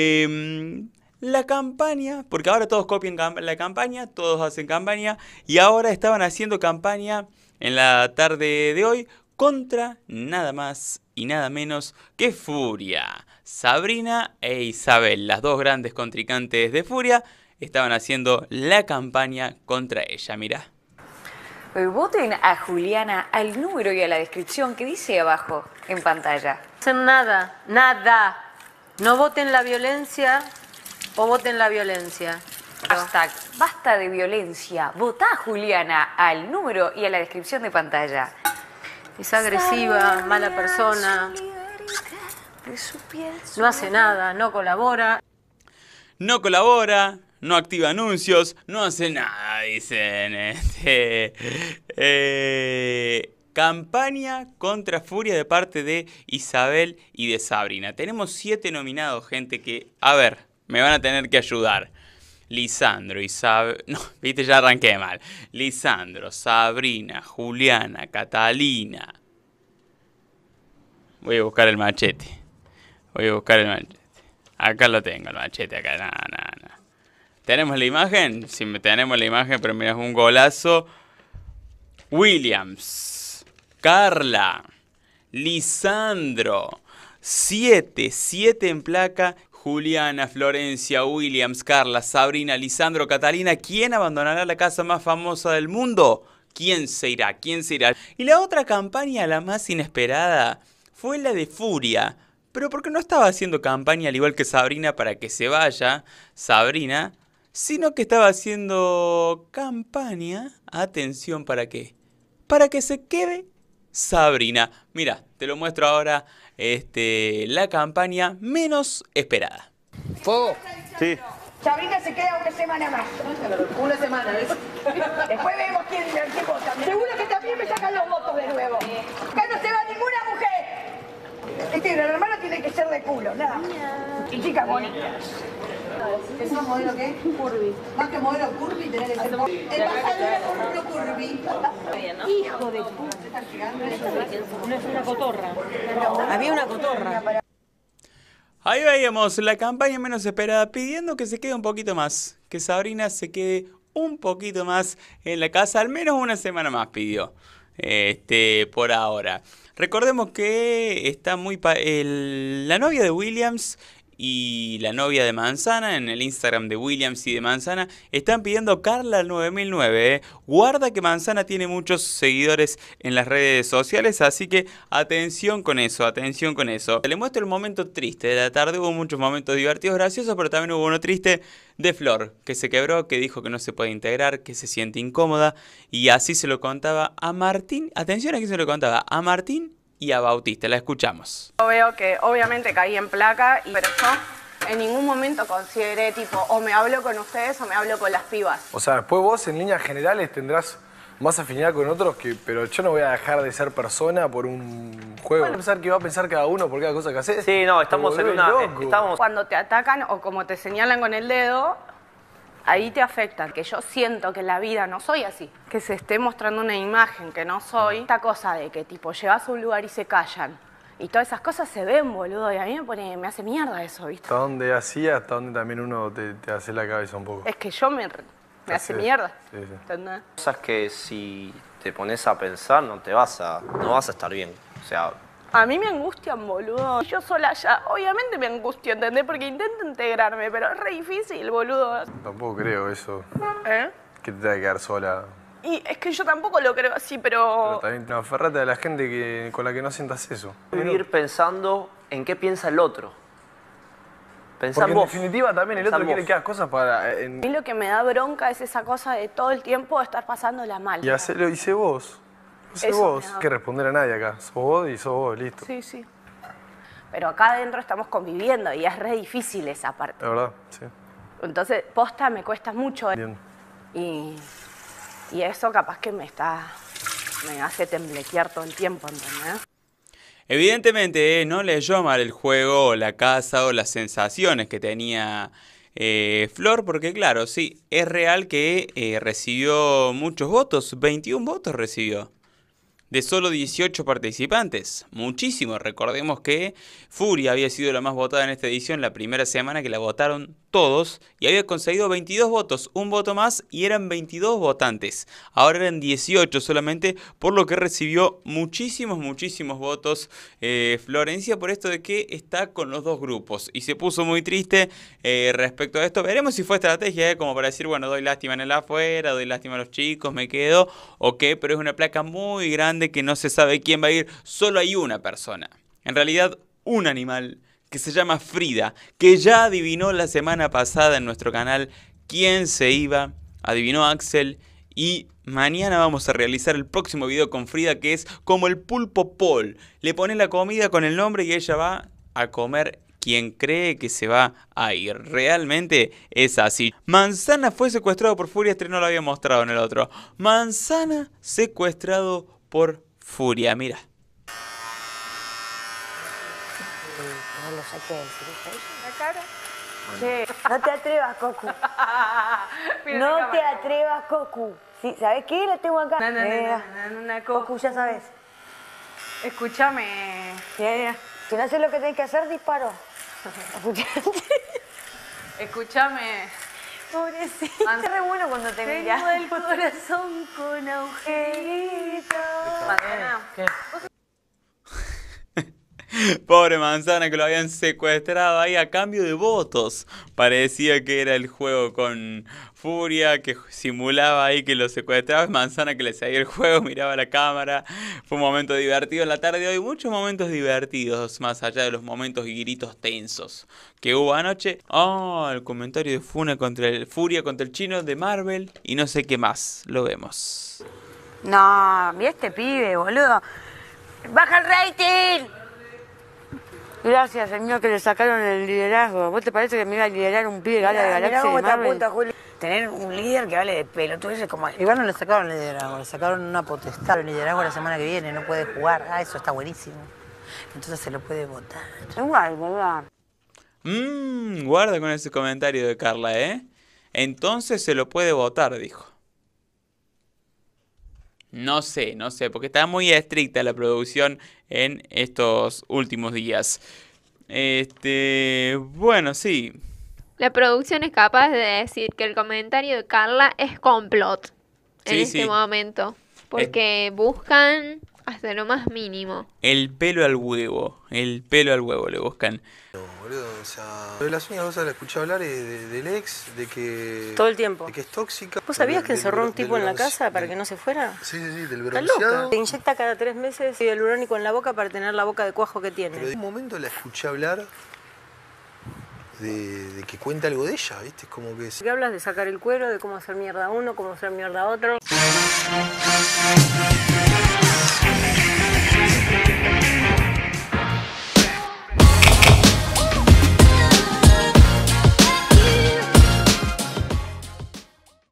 Em, la campaña, porque ahora todos copian la campaña, todos hacen campaña, y ahora estaban haciendo campaña en la tarde de hoy contra nada más y nada menos que Furia. Sabrina e Isabel, las dos grandes contrincantes de Furia, estaban haciendo la campaña contra ella, mira eh, Voten a Juliana al número y a la descripción que dice abajo en pantalla. Nada, nada. No voten la violencia o voten la violencia. Hashtag. Basta de violencia. Votá, Juliana, al número y a la descripción de pantalla. Es agresiva, mala persona. No hace nada, no colabora. No colabora, no activa anuncios, no hace nada, dicen. Este, eh, Campaña contra Furia de parte de Isabel y de Sabrina. Tenemos siete nominados, gente, que, a ver, me van a tener que ayudar. Lisandro, Isabel, no, viste, ya arranqué mal. Lisandro, Sabrina, Juliana, Catalina. Voy a buscar el machete. Voy a buscar el machete. Acá lo tengo, el machete, acá, nada, ¿Tenemos la imagen? Sí, tenemos la imagen, pero mira, es un golazo. Williams. Carla, Lisandro, 7, 7 en placa, Juliana, Florencia, Williams, Carla, Sabrina, Lisandro, Catalina, ¿quién abandonará la casa más famosa del mundo? ¿Quién se irá? ¿Quién se irá? Y la otra campaña, la más inesperada, fue la de Furia. Pero porque no estaba haciendo campaña al igual que Sabrina para que se vaya, Sabrina, sino que estaba haciendo campaña, atención, ¿para qué? Para que se quede Sabrina. Mira, te lo muestro ahora este, la campaña menos esperada. Fuego. Sí. Sabrina se queda una semana más. Una semana, ¿ves? Después vemos quién, qué cosa. Seguro que también me sacan los votos de nuevo. Acá no se va ninguna mujer. Este el hermano tiene que ser de culo, nada. Y chicas bonitas es un modelo qué? Curvy. Más que modelo curvy, tenés que ser El modelo curvy. Hijo de puta. No es una cotorra. Había una cotorra. Ahí veíamos la campaña menos esperada pidiendo que se quede un poquito más, que Sabrina se quede un poquito más en la casa, al menos una semana más pidió, este, por ahora. Recordemos que está muy el, la novia de Williams y la novia de Manzana, en el Instagram de Williams y de Manzana, están pidiendo Carla 9009. ¿eh? Guarda que Manzana tiene muchos seguidores en las redes sociales, así que atención con eso, atención con eso. Le muestro el momento triste de la tarde, hubo muchos momentos divertidos, graciosos, pero también hubo uno triste de Flor, que se quebró, que dijo que no se puede integrar, que se siente incómoda, y así se lo contaba a Martín, atención a quién se lo contaba, a Martín y a Bautista. La escuchamos. Yo veo que obviamente caí en placa, pero yo en ningún momento consideré tipo o me hablo con ustedes o me hablo con las pibas. O sea, después vos en líneas generales tendrás más afinidad con otros, que, pero yo no voy a dejar de ser persona por un juego. a pensar que va a pensar cada uno por cada cosa que haces. Sí, no, estamos en una... Cuando te atacan o como te señalan con el dedo, ahí te afecta, que yo siento que la vida no soy así, que se esté mostrando una imagen que no soy, esta cosa de que tipo llevas a un lugar y se callan. Y todas esas cosas se ven, boludo, y a mí me, pone, me hace mierda eso, ¿viste? Hasta donde así, hasta donde también uno te, hace la cabeza un poco. Es que yo me, me hace mierda. Sí, sí. Cosas que si te pones a pensar no te vas a, no vas a estar bien. O sea, a mí me angustian, boludo. Yo sola ya, obviamente me angustio, ¿entendés? Porque intento integrarme, pero es re difícil, boludo. Tampoco creo eso. ¿Eh? Que te tenga que quedar sola. Y es que yo tampoco lo creo así, pero... Pero también te a la gente que, con la que no sientas eso. Ir pensando en qué piensa el otro. Pensá Porque en definitiva también el otro quiere que hagas cosas para... Eh, en... A lo que me da bronca es esa cosa de todo el tiempo estar pasándola mal. Y lo hice vos. No vos, que responder a nadie acá. Sos vos y sos vos, listo. Sí, sí. Pero acá adentro estamos conviviendo y es re difícil esa parte. La verdad, sí. Entonces, posta me cuesta mucho. Eh. Y, eso capaz que me está. me hace temblequear todo el tiempo, ¿entendés? Evidentemente, ¿eh? no leyó mal el juego, la casa o las sensaciones que tenía eh, Flor, porque claro, sí, es real que eh, recibió muchos votos, 21 votos recibió de solo 18 participantes. Muchísimo. Recordemos que Furia había sido la más votada en esta edición la primera semana que la votaron todos y había conseguido 22 votos, un voto más y eran 22 votantes. Ahora eran 18 solamente, por lo que recibió muchísimos, muchísimos votos eh, Florencia por esto de que está con los dos grupos y se puso muy triste eh, respecto a esto. Veremos si fue estrategia, eh, como para decir, bueno, doy lástima en el afuera, doy lástima a los chicos, me quedo, ok, pero es una placa muy grande que no se sabe quién va a ir, solo hay una persona. En realidad, un animal que se llama Frida, que ya adivinó la semana pasada en nuestro canal quién se iba, adivinó Axel y mañana vamos a realizar el próximo video con Frida que es como el pulpo Paul. Le pone la comida con el nombre y ella va a comer quien cree que se va a ir. Realmente es así. Manzana fue secuestrado por Furia, este no lo había mostrado en el otro. Manzana secuestrado por Furia. Mira. No te atrevas, Coco. no te atrevas, Coco. Sí, ¿Sabes qué? Lo tengo acá. No, no, Cocu, ya sabes. Escúchame. Si no haces lo que tenés que hacer, disparo. Escúchame. Pobrecita, re bueno cuando te miras. Tengo el corazón con agujeritos. ¿Qué? Pobre manzana que lo habían secuestrado ahí a cambio de votos. Parecía que era el juego con Furia, que simulaba ahí que lo secuestraba. Manzana que le seguía el juego, miraba la cámara. Fue un momento divertido en la tarde de hoy. Muchos momentos divertidos, más allá de los momentos y gritos tensos que hubo anoche. Oh, el comentario de Funa contra el Furia contra el chino de Marvel y no sé qué más. Lo vemos. No, mi este pibe, boludo. ¡Baja el rating! Gracias, señor, que le sacaron el liderazgo. ¿Vos te parece que me iba a liderar un pie? gala de Galaxia de Tener un líder que vale de pelo, Igual no le sacaron el liderazgo, le sacaron una potestad. El liderazgo la semana que viene, no puede jugar. Ah, eso está buenísimo. Entonces se lo puede votar. Igual, ¿verdad? Mmm, guarda con ese comentario de Carla, ¿eh? Entonces se lo puede votar, dijo. No sé, no sé, porque está muy estricta la producción en estos últimos días. Este, bueno, sí. La producción es capaz de decir que el comentario de Carla es complot en este momento, eh. porque buscan hasta lo más mínimo. El pelo al huevo, el pelo al huevo le buscan. No, boludo, o sea, de las uñas vos la escuché hablar es del ex, de que... Todo el tiempo. De que es tóxica. ¿Vos sabías que encerró un tipo en la casa para que no se fuera? Sí, sí, sí, del bronceado. Te inyecta cada tres meses y hialurónico en la boca para tener la boca de cuajo que tiene. Pero de un momento la escuché hablar de, que cuenta algo de ella, ¿viste? Como que... ¿Qué hablas de sacar el cuero, de cómo hacer mierda a uno, cómo hacer mierda a otro?